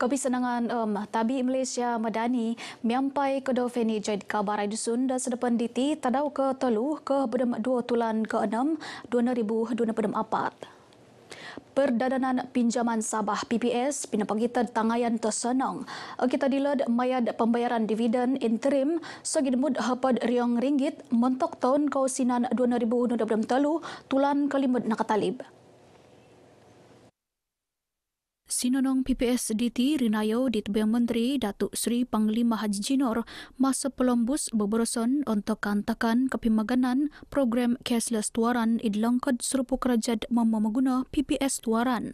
Kopi Senangan um, Tabi Malaysia Madani menyampai ke Dofeni Jaid Kabarai Dusun dan sedepan diti tadau ke Teluh ke Bedem 2 Tulan ke-6 2024. Perdanaan Pinjaman Sabah PPS pina pagi tangayan tersenang. Kita dilad mayad pembayaran dividen interim segi demud hapad riang ringgit mentok tahun kausinan 2023 tulan kelimut nakatalib. talib. Sinonong PPSDT Rinayo dit Menteri Datuk Seri Panglima Haji Jinor masa pelombus beberosan untuk kantakan kepimaganan program cashless tuaran idlongkod serupu kerajaan memamaguna PPS tuaran.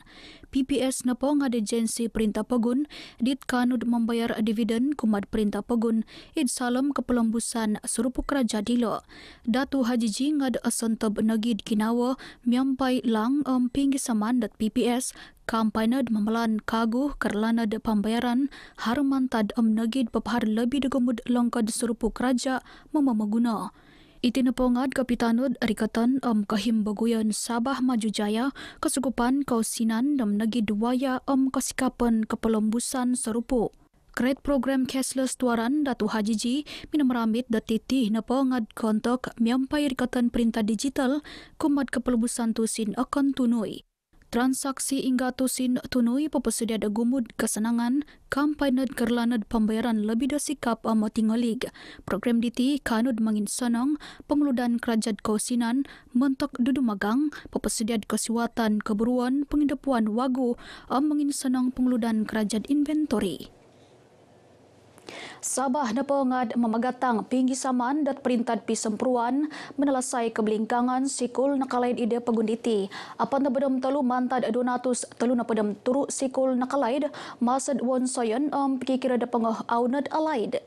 PPS nepo ngade jensi perintah pegun dit kanud membayar dividen kumad perintah pegun id salam kepelombusan serupu kerajat dilo. Datuk Haji Jinor ngade asantab nagid kinawa miampai lang om um, pinggi samandat PPS Kampanye memelan kaguh kerana de pembayaran haruman tad am emnegid pepahar lebih degemud longkad serupu keraja memamaguna. Iti nepongad kapitanud erikatan am kahim baguyan Sabah Maju Jaya kesukupan kausinan dan negi duaya am kasikapan kepelembusan serupu. Kret program cashless tuaran Datu Haji Ji minum ramit datiti nepongad kontak miampai erikatan perintah digital kumat kepelembusan tusin akan tunui transaksi hingga tusin tunui pepesedia degumud kesenangan kampainet gerlanet pembayaran lebih dah sikap amat tinggalik. Program DT kanud mangin senang pengeludan kerajaan kausinan mentok dudu magang pepesedia kesuatan keburuan pengindepuan wagu amangin senang pengeludan kerajaan inventori. Sabah nepongat memegatang pinggi saman dan perintah pi sempruan menelesai kebelingkangan sikul nakalain ide pengunditi. Apa nebedem telu mantad donatus telu nebedem turu sikul nakalain masad won soyan om kikira de pengoh aunad alaid.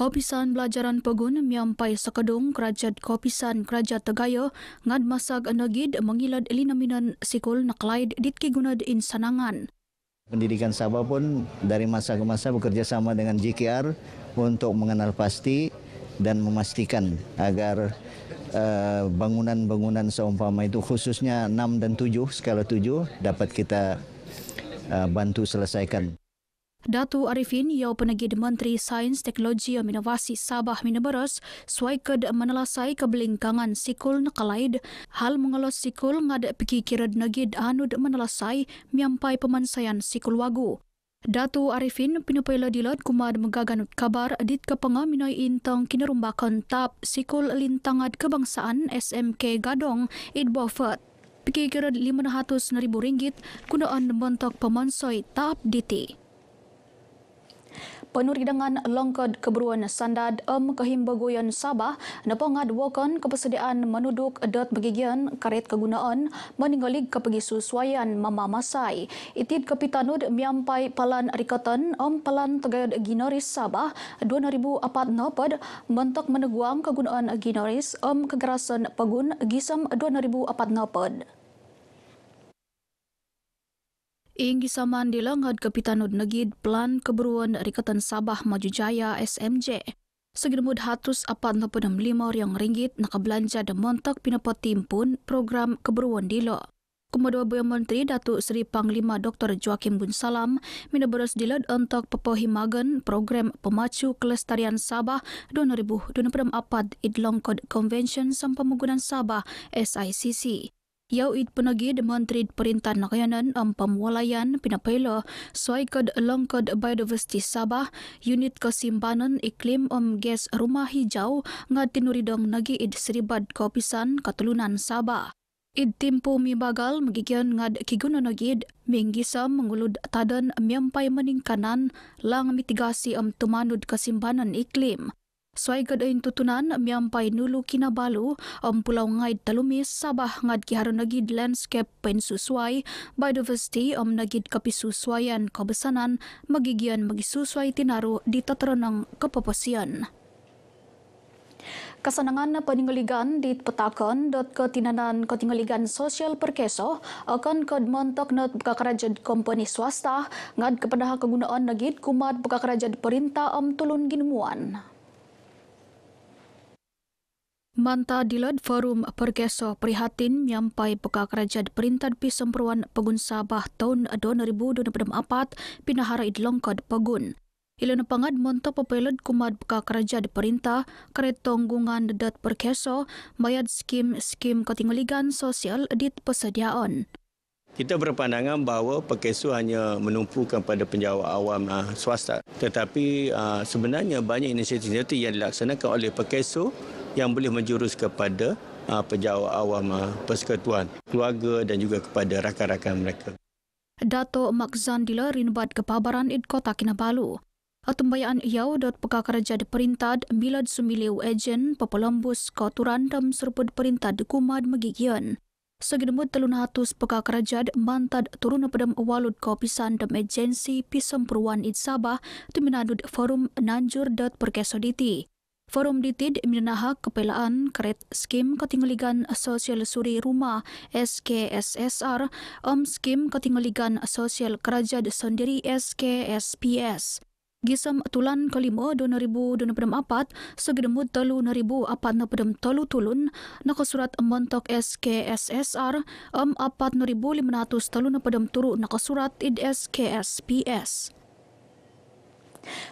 Kopisan Belajaran Pegun miampai sekedung kerajaan Kopisan Kerajaan Tegaya ngad masak negid mengilad linaminan sikul naklaid ditkigunad insanangan. Pendidikan Sabah pun dari masa ke masa bekerja sama dengan JKR untuk mengenal pasti dan memastikan agar eh, bangunan-bangunan uh, seumpama itu khususnya 6 dan 7 skala 7 dapat kita uh, bantu selesaikan. Datu Arifin, Yau Penegid Menteri Sains Teknologi dan Inovasi Sabah Minabaros, Swaiked menelasai kebelingkangan sikul nekalaid. Hal mengelos sikul ngad piki kirad negid anud menelasai miampai pemansayan sikul wagu. Datu Arifin pinupay ladilad kumad magaganut kabar adit ka panga intang kinerumbakan tap sikul lintangat kebangsaan SMK Gadong id Buffett. Pikikirad 500,000 ringgit kunaan bentok pemansoy tap diti penuridangan longkod keburuan sandad em kehimbaguyan Sabah nepongad wakon kepesediaan menuduk dot bagigian karet kegunaan meninggalik kepegisusuaian mamamasai. Itid kepitanud miampai palan rikatan om palan tegayod ginoris Sabah 2004 nopad mentok meneguang kegunaan ginoris om kegerasan pegun gisem 2004 nopad. Ing gisaman di langat kapitanud negid plan keberuan Rikatan Sabah Maju Jaya SMJ. Segenemud 145 yang ringgit belanja dan montak pinapatim timpun program keberuan di lo. Kemudian Buya Menteri Datuk Seri Panglima Dr. Joakim Bun Salam minaberas di lad untuk pepohimagan program pemacu kelestarian Sabah 2024 idlongkod Convention Sampamugunan Sabah SICC. Yau it penagi de Menteri Perintah Nakayanan am Pemwalayan Pinapailo suai kad longkad biodiversity Sabah unit kesimpanan iklim om gas rumah hijau ngat tinuridong nagi id seribat kopisan katulunan Sabah. Id timpu mi bagal magigyan ngad kiguna nagi minggisa mengulud tadan miampay maning kanan lang mitigasi am tumanud kesimpanan iklim. Suai gadain tutunan miampai nulu kinabalu om um, pulau ngai talumis Sabah ngad kiharun lagi landscape pensusuai biodiversity om um, nagid kapisusuayan kabesanan magigian magisusuai tinaru di tataranang kapapasian. Kasanangan na di petakan dot ketinanan tinanan sosial perkeso akan kadmontok na kerajaan kompani swasta ngad kepadaha kegunaan kumat buka kerajaan perintah am um, tulun ginumuan. Manta Dilad Forum Perkeso Prihatin menyampai peka kerajaan Perintah di Semperuan Pegun Sabah tahun 2024 di idlongkod Pegun. Ilana pangad monto pepelod kumad peka kerajaan Perintah keretonggungan dat Perkeso bayar skim-skim ketinggalan sosial di persediaan. Kita berpandangan bahawa Perkeso hanya menumpukan pada penjawab awam ah, swasta. Tetapi ah, sebenarnya banyak inisiatif-inisiatif yang dilaksanakan oleh Perkeso yang boleh menjurus kepada uh, ah, pejabat awam ah, persekutuan keluarga dan juga kepada rakan-rakan mereka. Dato Mak Zandila rinbat ke Pabaran Kota Kinabalu. Atumbayaan iau dot pekakaraja di perintah milad sumiliu ejen pepelombus koturan dan serput perintad kumad megigian. Segenemut telun hatus pekakaraja mantad turun pedam walut kopisan dan agensi pisemperuan id Sabah teminadud forum nanjur dot perkesoditi. Forum Ditid Minaha Kepelaan Kret Skim Ketinggalan Sosial Suri Rumah SKSSR Om Skim Ketinggalan Sosial Kerajaan Sendiri SKSPS. Gisam tulan kelima 2024 segedemut telu 2004 telu tulun nak surat montok SKSSR am 4500 telu napadam turu nak surat id SKSPS.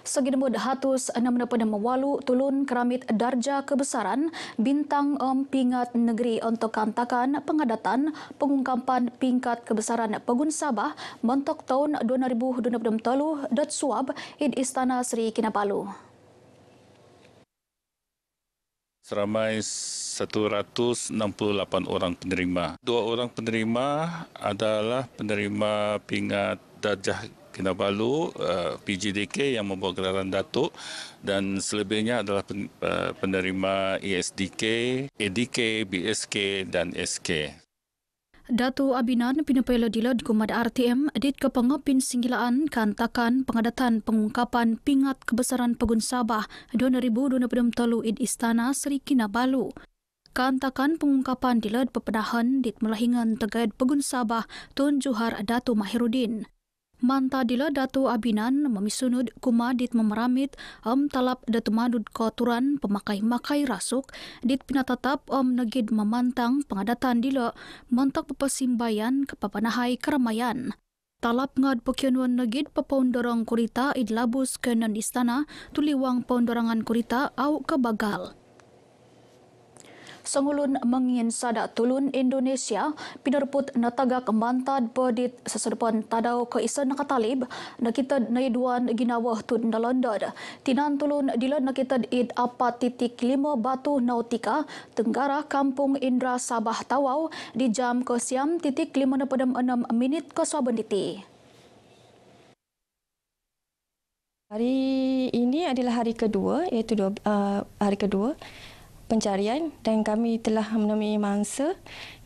Sagi nembut hatus enam nepa nama walu tulun keramit darja kebesaran bintang um, pingat negeri untuk kantakan pengadatan pengungkapan pingkat kebesaran pegun Sabah mentok tahun 2023 dot suab in istana Sri Kinabalu. Seramai 168 orang penerima. Dua orang penerima adalah penerima pingat darjah Kinabalu, uh, eh, PGDK yang membawa gelaran Datuk dan selebihnya adalah eh, penerima ESDK, EDK, BSK dan SK. Datu Abinan Pinapayla Dilod Gumad RTM edit ke pengepin singgilaan kantakan pengadatan pengungkapan pingat kebesaran Pegun Sabah 2022 telu id Istana Sri Kinabalu. Kantakan pengungkapan Dilod Pepedahan dit melahingan tegayat Pegun Sabah Tun Juhar Datu Mahirudin. Manta dila Datu Abinan memisunud kumadit memeramit om talap datu manud koturan pemakai-makai rasuk dit pinatatap om negid memantang pengadatan dila mantak pepesimbayan ke keramayan Talap ngad pekianuan negid pepon kurita idlabus kenan istana tuliwang pon kurita au kebagal. Sangulun mengin sada tulun Indonesia pinarput natagak mantad bodit sesedepan tadau ke isa nakatalib nakita naiduan ginawah tun na London. Tinan tulun dila nakita id lima batu nautika tenggara kampung Indra Sabah Tawau di jam ke siam titik enam minit ke Swabenditi. Hari ini adalah hari kedua iaitu dua, uh, hari kedua pencarian dan kami telah menemui mangsa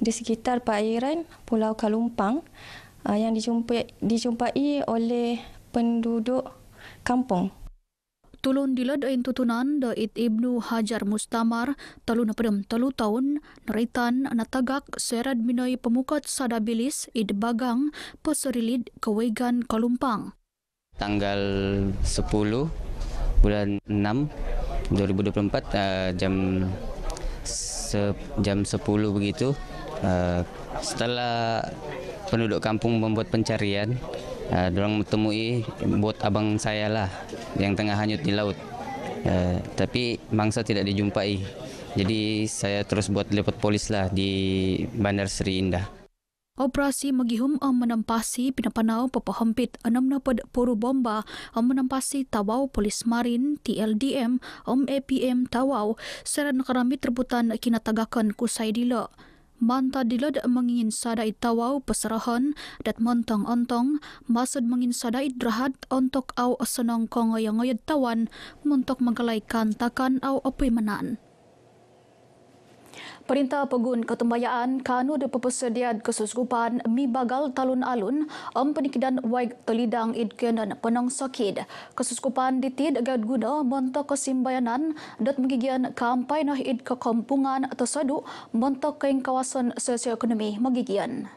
di sekitar perairan Pulau Kalumpang uh, yang dijumpai, dijumpai oleh penduduk kampung. Tulun dilad ayin tutunan da it Ibnu Hajar Mustamar talun perem telu tahun neritan na tagak serad minai pemukat sadabilis id bagang peserilid kewegan kalumpang. Tanggal 10 bulan 2024 uh, jam se, jam 10 begitu uh, setelah penduduk kampung membuat pencarian uh, temui bot abang saya lah yang tengah hanyut di laut uh, tapi mangsa tidak dijumpai jadi saya terus buat lepot polis lah di Bandar Seri Indah operasi magihum am eh, menampasi pinapanaw papahampit enam na pad bomba am eh, menampasi tawau Polis Marin TLDM eh, ang APM tawau seran karami terbutan kinatagakan kusay dila. Manta dila da mangin sada itawaw pasarahan dat montong ontong masud mangin sadai idrahat ontok aw asanong kongoyang ngayad tawan montok magalay takan aw apoy Perintah Pegun ketumbayaan kanu de pepesediat kesusupan mi bagal talun alun am penikidan waig telidang idken dan penang sakid. Kesusupan ditid agad guna monta kesimbayanan dat mengigian kampai nah id ke atau sadu monta keing kawasan sosioekonomi mengigian.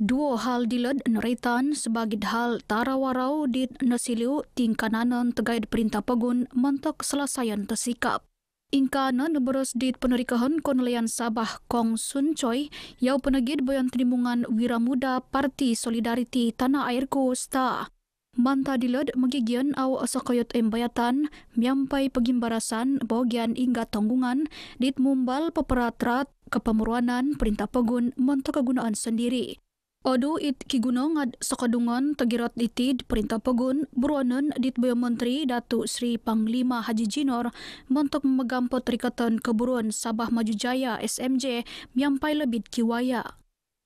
Dua hal diled neritan sebagai hal tarawarau di nasiliu tingkananon tegaid perintah pegun mentok selesaian tersikap. Ingkana neberos dit penerikahan konelian Sabah Kong Sun Choi, yau penegit boyan terimungan wira muda Parti Solidariti Tanah Airku Sta. Manta diled magigian au asakoyot embayatan, miampai pegimbarasan bagian ingga tanggungan dit mumbal peperatrat kepemuruanan perintah pegun mentok kegunaan sendiri. Odo it kigunong at sakadungan tagirat itid perintah pagun buruanan dit bayo menteri Datu Sri Panglima Haji Jinor montok magampot rikatan keburuan Sabah Maju Jaya SMJ miampai lebit kiwaya.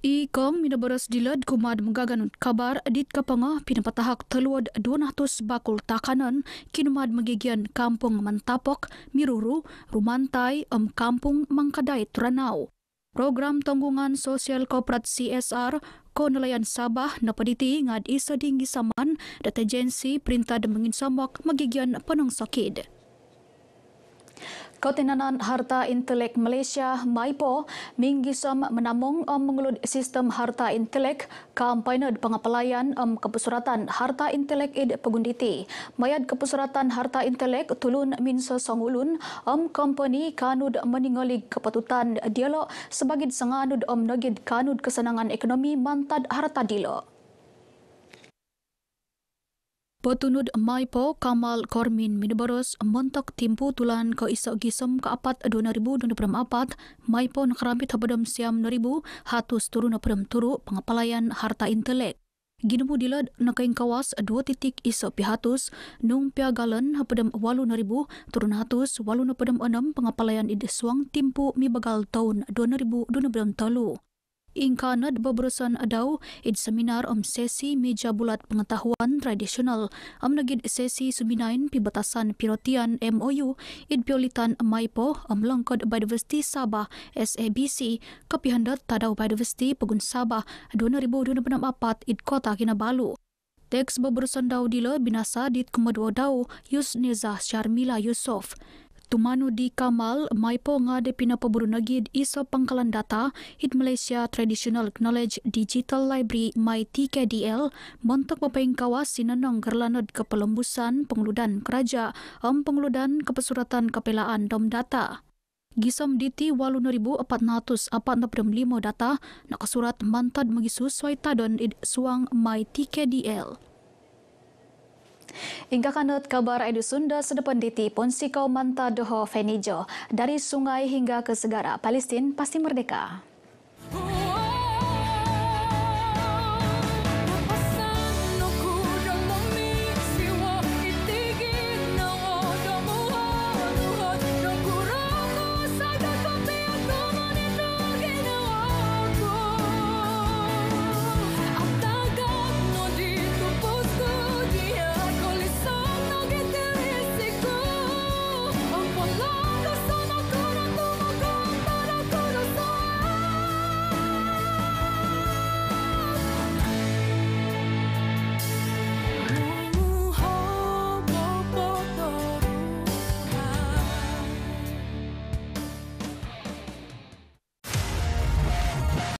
I kong minabaras dilad kumad magaganon kabar dit kapanga pinapatahak taluad 200 bakul takanan kinumad magigyan kampung Mantapok, Miruru, Rumantai, om kampung Mangkaday, Turanao. Program Tanggungan Sosial Koperat CSR ko nelayan Sabah napaditi ngad isa dinggi saman dat agensi perintah de mangin samak magigian panang sakit. Ketenanan Harta Intelek Malaysia, Maipo minggu sem menamung om um, mengelud sistem Harta Intelek kampanye pengapelayan om um, kepusuratan Harta Intelek id pengunditi. Mayat kepusuratan Harta Intelek tulun minso songulun om um, company kanud meninggalik kepatutan dialog sebagai senganud om negid kanud kesenangan ekonomi mantad harta Dilo. Botunud Maipo Kamal Kormin Minibaros mentok timpu tulan ke isok gisem ke apat dua dua 2024 Maipo nakaramit habadam siam 2000 hatus turu napadam turu pengapalayan harta intelek. Ginumu dilad nakain kawas dua titik isok pihatus nung galen habadam walu 2000 turun hatus walu napadam enam pengapalayan suang timpu mi bagal tahun dua dua dunabram talu. Inkanad beberusan adau id seminar om sesi meja bulat pengetahuan tradisional. Om nagid sesi suminain pibatasan pirotian MOU id piolitan Maipo om langkod Biodiversity Sabah SABC kapihandat tadau Biodiversity Pegun Sabah 2024 id Kota Kinabalu. Teks beberusan dau dila binasa dit kumadua dau Yusniza Sharmila Yusof. Tumanu di Kamal, Maipo nga de pina paburu iso pangkalan data hit Malaysia Traditional Knowledge Digital Library my TKDL montok mapaing kawas sinanong gerlanod kepelembusan pengludan keraja am pengludan kepesuratan kepelaan dom data. Gisam DT 8,445 data nakasurat mantad magisusway tadon id suang my TKDL. Ingka kanut kabar Edu Sunda sedepan diti pun sikau manta doho Fenijo dari sungai hingga ke segara Palestin pasti merdeka.